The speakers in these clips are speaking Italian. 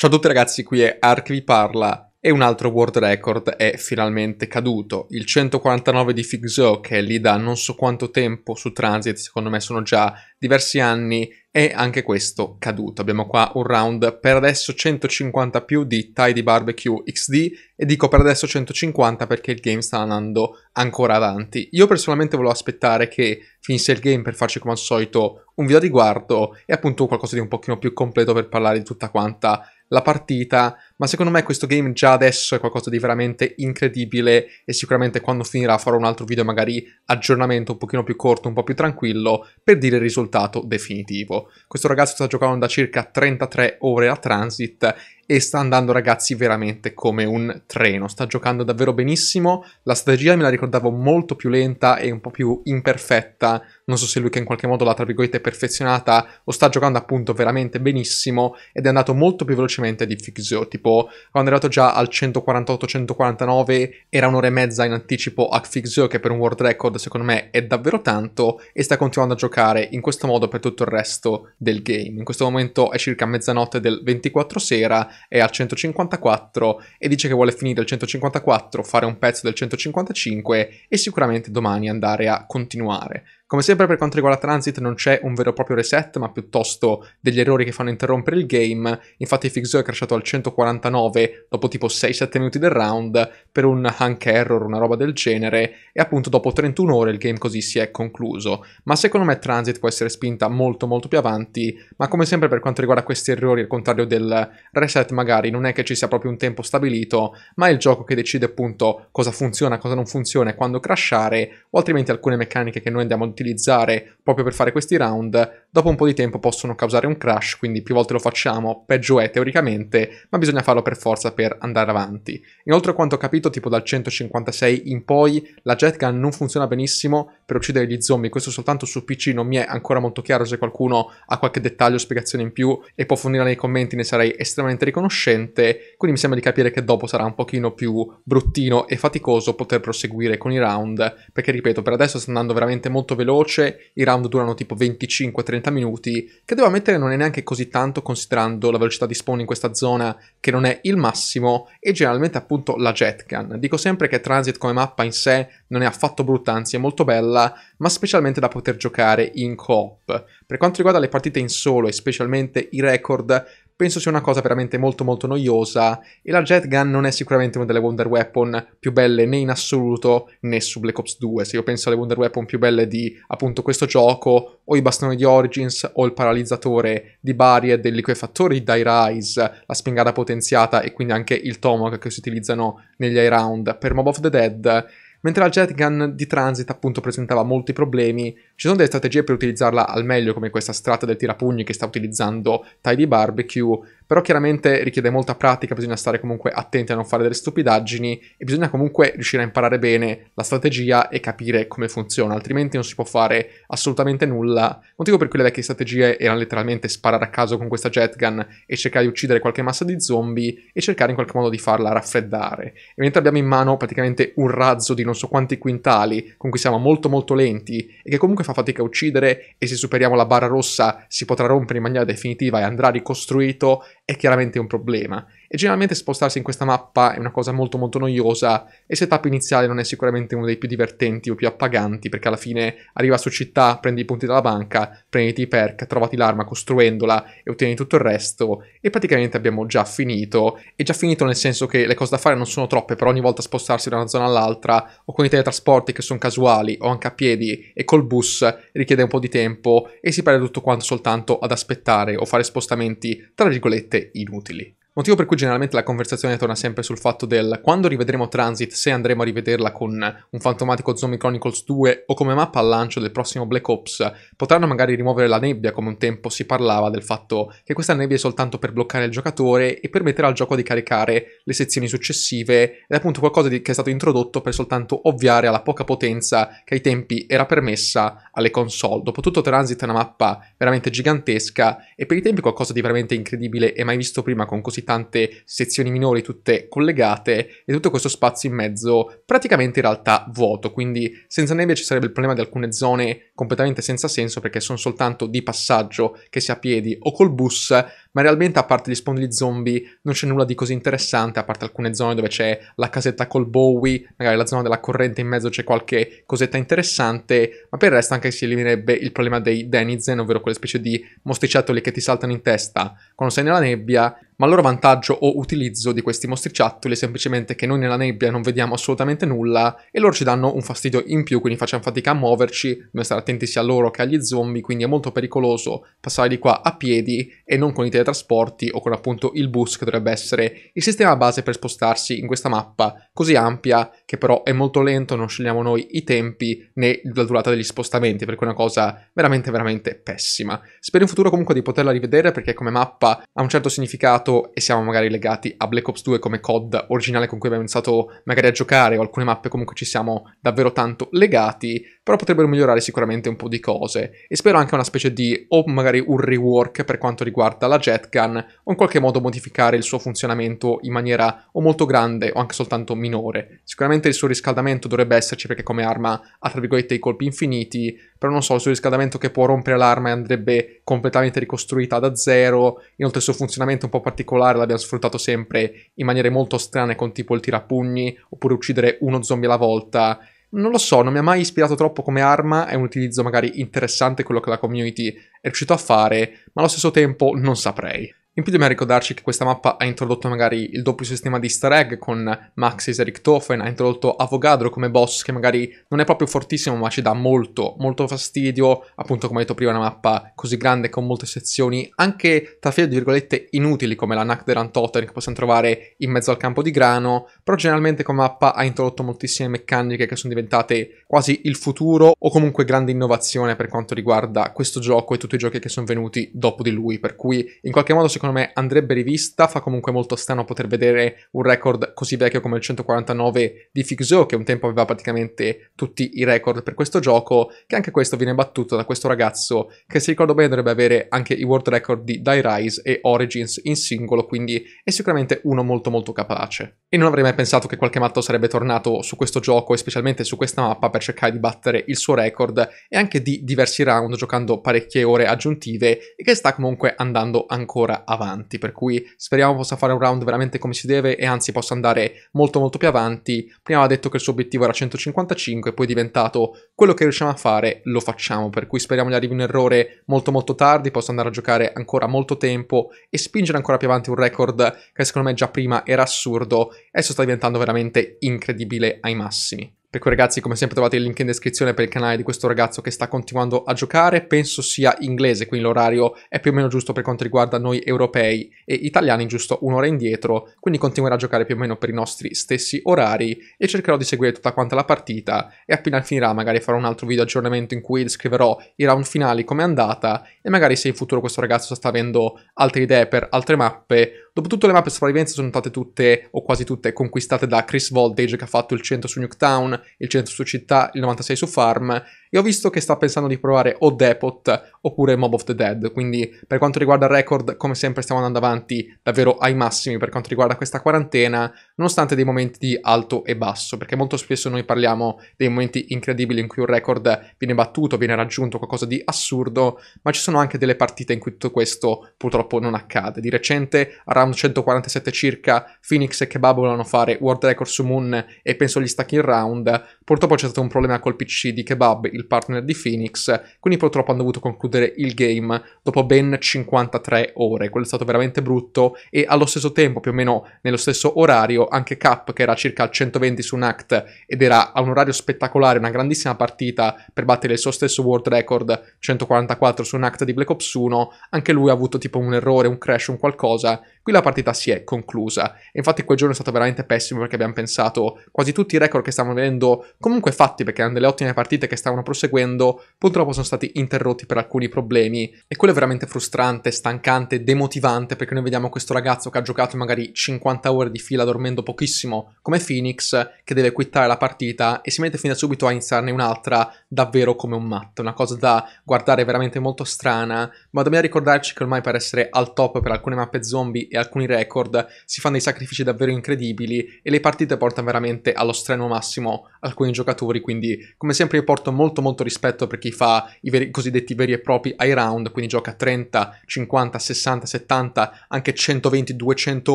Ciao a tutti ragazzi, qui è Ark vi parla e un altro world record è finalmente caduto. Il 149 di Fixo, che è lì da non so quanto tempo su Transit, secondo me sono già diversi anni, è anche questo caduto. Abbiamo qua un round per adesso 150 più di Tidy Barbecue XD e dico per adesso 150 perché il game sta andando ancora avanti. Io personalmente volevo aspettare che finisse il game per farci come al solito un video a riguardo e appunto qualcosa di un pochino più completo per parlare di tutta quanta la partita, ma secondo me questo game già adesso è qualcosa di veramente incredibile e sicuramente quando finirà farò un altro video magari aggiornamento un pochino più corto, un po' più tranquillo per dire il risultato definitivo. Questo ragazzo sta giocando da circa 33 ore a Transit e sta andando ragazzi veramente come un treno, sta giocando davvero benissimo, la strategia me la ricordavo molto più lenta e un po' più imperfetta non so se lui che in qualche modo l'ha tra virgolette perfezionata o sta giocando appunto veramente benissimo ed è andato molto più velocemente di Fixio, tipo quando è arrivato già al 148-149 era un'ora e mezza in anticipo a Fixio che per un world record secondo me è davvero tanto e sta continuando a giocare in questo modo per tutto il resto del game. In questo momento è circa mezzanotte del 24 sera, è al 154 e dice che vuole finire il 154, fare un pezzo del 155 e sicuramente domani andare a continuare. Come sempre per quanto riguarda Transit non c'è un vero e proprio reset, ma piuttosto degli errori che fanno interrompere il game. Infatti Fixo è crashato al 149 dopo tipo 6-7 minuti del round per un hunk error, una roba del genere, e appunto dopo 31 ore il game così si è concluso. Ma secondo me Transit può essere spinta molto molto più avanti, ma come sempre per quanto riguarda questi errori, al contrario del reset magari non è che ci sia proprio un tempo stabilito, ma è il gioco che decide appunto cosa funziona, cosa non funziona e quando crashare, o altrimenti alcune meccaniche che noi andiamo utilizzare proprio per fare questi round, dopo un po' di tempo possono causare un crash, quindi più volte lo facciamo, peggio è teoricamente, ma bisogna farlo per forza per andare avanti. Inoltre, a quanto ho capito, tipo dal 156 in poi, la jet gun non funziona benissimo per uccidere gli zombie, questo soltanto su PC non mi è ancora molto chiaro, se qualcuno ha qualche dettaglio o spiegazione in più e può fornirla nei commenti ne sarei estremamente riconoscente, quindi mi sembra di capire che dopo sarà un pochino più bruttino e faticoso poter proseguire con i round, perché ripeto, per adesso sta andando veramente molto veloce veloce, i round durano tipo 25-30 minuti, che devo ammettere non è neanche così tanto considerando la velocità di spawn in questa zona che non è il massimo e generalmente appunto la jetcan. Dico sempre che Transit come mappa in sé non è affatto brutta, anzi è molto bella, ma specialmente da poter giocare in co-op. Per quanto riguarda le partite in solo e specialmente i record, penso sia una cosa veramente molto molto noiosa e la jet gun non è sicuramente una delle Wonder Weapon più belle né in assoluto né su Black Ops 2. Se io penso alle Wonder Weapon più belle di appunto questo gioco, o i bastoni di Origins o il paralizzatore di Barrier del liquefattore di Die Rise, la spingata potenziata e quindi anche il tomahawk che si utilizzano negli high round per Mob of the Dead Mentre la jet gun di transit appunto presentava molti problemi, ci sono delle strategie per utilizzarla al meglio come questa strata del tirapugni che sta utilizzando Tidy Barbecue però chiaramente richiede molta pratica, bisogna stare comunque attenti a non fare delle stupidaggini e bisogna comunque riuscire a imparare bene la strategia e capire come funziona, altrimenti non si può fare assolutamente nulla. Motivo per cui le vecchie strategie erano letteralmente sparare a caso con questa jetgun e cercare di uccidere qualche massa di zombie e cercare in qualche modo di farla raffreddare. E mentre abbiamo in mano praticamente un razzo di non so quanti quintali con cui siamo molto molto lenti e che comunque fa fatica a uccidere e se superiamo la barra rossa si potrà rompere in maniera definitiva e andrà ricostruito è chiaramente un problema. E generalmente spostarsi in questa mappa è una cosa molto molto noiosa e il setup iniziale non è sicuramente uno dei più divertenti o più appaganti, perché alla fine arriva su città, prendi i punti dalla banca, prenditi i perk, trovati l'arma costruendola e ottieni tutto il resto e praticamente abbiamo già finito. E già finito nel senso che le cose da fare non sono troppe, però ogni volta spostarsi da una zona all'altra o con i teletrasporti che sono casuali o anche a piedi e col bus richiede un po' di tempo e si perde tutto quanto soltanto ad aspettare o fare spostamenti tra virgolette inutili. Motivo per cui generalmente la conversazione torna sempre sul fatto del quando rivedremo Transit, se andremo a rivederla con un fantomatico Zombie Chronicles 2 o come mappa al lancio del prossimo Black Ops, potranno magari rimuovere la nebbia come un tempo si parlava del fatto che questa nebbia è soltanto per bloccare il giocatore e permetterà al gioco di caricare le sezioni successive ed è appunto qualcosa di, che è stato introdotto per soltanto ovviare alla poca potenza che ai tempi era permessa alle console. Dopotutto Transit è una mappa veramente gigantesca e per i tempi qualcosa di veramente incredibile e mai visto prima con così parchi, tante sezioni minori tutte collegate e tutto questo spazio in mezzo praticamente in realtà vuoto, quindi senza nebbia ci sarebbe il problema di alcune zone completamente senza senso perché sono soltanto di passaggio che sia a piedi o col bus, ma realmente a parte gli spondili zombie non c'è nulla di così interessante, a parte alcune zone dove c'è la casetta col Bowie, magari la zona della corrente in mezzo c'è qualche cosetta interessante, ma per il resto anche si eliminerebbe il problema dei denizen, ovvero quelle specie di mostriciattoli che ti saltano in testa quando sei nella nebbia, ma il loro vantaggio o utilizzo di questi mostriciattoli è semplicemente che noi nella nebbia non vediamo assolutamente nulla e loro ci danno un fastidio in più, quindi facciamo fatica a muoverci, dobbiamo stare attenti attenti sia a loro che agli zombie, quindi è molto pericoloso passare di qua a piedi e non con i teletrasporti o con appunto il bus che dovrebbe essere il sistema base per spostarsi in questa mappa così ampia che però è molto lento, non scegliamo noi i tempi né la durata degli spostamenti, per cui è una cosa veramente veramente pessima. Spero in futuro comunque di poterla rivedere perché come mappa ha un certo significato e siamo magari legati a Black Ops 2 come COD originale con cui abbiamo iniziato magari a giocare o alcune mappe comunque ci siamo davvero tanto legati, però potrebbero migliorare sicuramente un po' di cose e spero anche una specie di o magari un rework per quanto riguarda la jet gun o in qualche modo modificare il suo funzionamento in maniera o molto grande o anche soltanto minore. Sicuramente il suo riscaldamento dovrebbe esserci perché come arma ha tra virgolette i colpi infiniti, però non so, il suo riscaldamento che può rompere l'arma e andrebbe completamente ricostruita da zero, inoltre il suo funzionamento un po' particolare l'abbiamo sfruttato sempre in maniere molto strane con tipo il tirapugni oppure uccidere uno zombie alla volta non lo so, non mi ha mai ispirato troppo come arma, è un utilizzo magari interessante quello che la community è riuscito a fare, ma allo stesso tempo non saprei. In più dobbiamo ricordarci che questa mappa ha introdotto magari il doppio sistema di easter egg con Maxis e Richtofen, ha introdotto Avogadro come boss che magari non è proprio fortissimo ma ci dà molto, molto fastidio, appunto come ho detto prima una mappa così grande con molte sezioni, anche tra file virgolette inutili come la Nakderan Totten che possiamo trovare in mezzo al campo di grano, però generalmente come mappa ha introdotto moltissime meccaniche che sono diventate quasi il futuro o comunque grande innovazione per quanto riguarda questo gioco e tutti i giochi che sono venuti dopo di lui, per cui in qualche modo secondo secondo me andrebbe rivista, fa comunque molto strano poter vedere un record così vecchio come il 149 di Fixo, che un tempo aveva praticamente tutti i record per questo gioco, che anche questo viene battuto da questo ragazzo che se ricordo bene dovrebbe avere anche i world record di Die Rise e Origins in singolo, quindi è sicuramente uno molto molto capace. E non avrei mai pensato che qualche matto sarebbe tornato su questo gioco e specialmente su questa mappa per cercare di battere il suo record e anche di diversi round giocando parecchie ore aggiuntive e che sta comunque andando ancora avanti, per cui speriamo possa fare un round veramente come si deve e anzi possa andare molto molto più avanti. Prima ha detto che il suo obiettivo era 155 poi è diventato quello che riusciamo a fare lo facciamo, per cui speriamo gli arrivi un errore molto molto tardi, possa andare a giocare ancora molto tempo e spingere ancora più avanti un record che secondo me già prima era assurdo, adesso sta diventando veramente incredibile ai massimi. Per cui ragazzi, come sempre trovate il link in descrizione per il canale di questo ragazzo che sta continuando a giocare, penso sia inglese, quindi l'orario è più o meno giusto per quanto riguarda noi europei e italiani, giusto un'ora indietro, quindi continuerà a giocare più o meno per i nostri stessi orari e cercherò di seguire tutta quanta la partita e appena finirà magari farò un altro video aggiornamento in cui descriverò i round finali, come è andata e magari se in futuro questo ragazzo sta avendo altre idee per altre mappe Dopotutto le mappe sopravvivenza sono state tutte, o quasi tutte, conquistate da Chris Voltage che ha fatto il 100 su Nuketown, il 100 su Città, il 96 su Farm, e ho visto che sta pensando di provare o Depot oppure Mob of the Dead, quindi per quanto riguarda il record, come sempre stiamo andando avanti davvero ai massimi per quanto riguarda questa quarantena, nonostante dei momenti di alto e basso, perché molto spesso noi parliamo dei momenti incredibili in cui un record viene battuto, viene raggiunto qualcosa di assurdo, ma ci sono anche delle partite in cui tutto questo purtroppo non accade. Di recente, a round 147 circa, Phoenix e Kebab volevano fare World Record su Moon e penso agli stacchi in round, purtroppo c'è stato un problema col PC di Kebab, il partner di Phoenix, quindi purtroppo hanno dovuto concludere il game dopo ben 53 ore, quello è stato veramente brutto e allo stesso tempo, più o meno nello stesso orario, anche Cup che era circa al 120 su un act ed era a un orario spettacolare, una grandissima partita per battere il suo stesso world record 144 su un act di Black Ops 1, anche lui ha avuto tipo un errore, un crash, un qualcosa Qui la partita si è conclusa e infatti quel giorno è stato veramente pessimo perché abbiamo pensato quasi tutti i record che stavano venendo comunque fatti perché erano delle ottime partite che stavano proseguendo purtroppo sono stati interrotti per alcuni problemi e quello è veramente frustrante, stancante, demotivante perché noi vediamo questo ragazzo che ha giocato magari 50 ore di fila dormendo pochissimo come Phoenix che deve quittare la partita e si mette fin da subito a iniziarne un'altra davvero come un matto, una cosa da guardare veramente molto strana ma dobbiamo ricordarci che ormai per essere al top per alcune mappe zombie e alcuni record, si fanno dei sacrifici davvero incredibili e le partite portano veramente allo stremo massimo alcuni giocatori, quindi come sempre io porto molto molto rispetto per chi fa i veri, cosiddetti veri e propri high round, quindi gioca 30, 50, 60, 70, anche 120, 200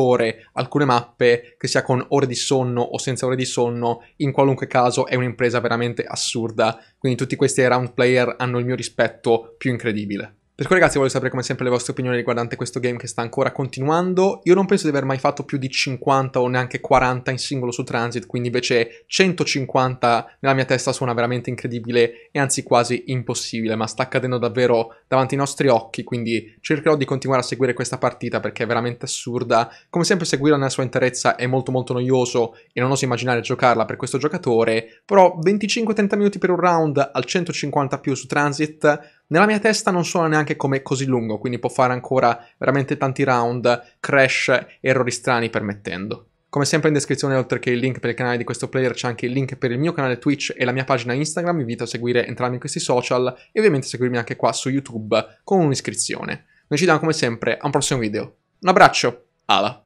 ore alcune mappe, che sia con ore di sonno o senza ore di sonno, in qualunque caso è un'impresa veramente assurda, quindi tutti questi high round player hanno il mio rispetto più incredibile. Per cui ragazzi voglio sapere come sempre le vostre opinioni riguardante questo game che sta ancora continuando. Io non penso di aver mai fatto più di 50 o neanche 40 in singolo su Transit, quindi invece 150 nella mia testa suona veramente incredibile e anzi quasi impossibile, ma sta accadendo davvero davanti ai nostri occhi, quindi cercherò di continuare a seguire questa partita perché è veramente assurda. Come sempre seguirla nella sua interezza è molto molto noioso e non oso immaginare giocarla per questo giocatore, però 25-30 minuti per un round al 150 più su Transit nella mia testa non suona neanche come così lungo, quindi può fare ancora veramente tanti round, crash, errori strani permettendo. Come sempre in descrizione, oltre che il link per il canale di questo player, c'è anche il link per il mio canale Twitch e la mia pagina Instagram, vi invito a seguire entrambi questi social e ovviamente seguirmi anche qua su YouTube con un'iscrizione. Noi ci vediamo come sempre a un prossimo video. Un abbraccio, ala!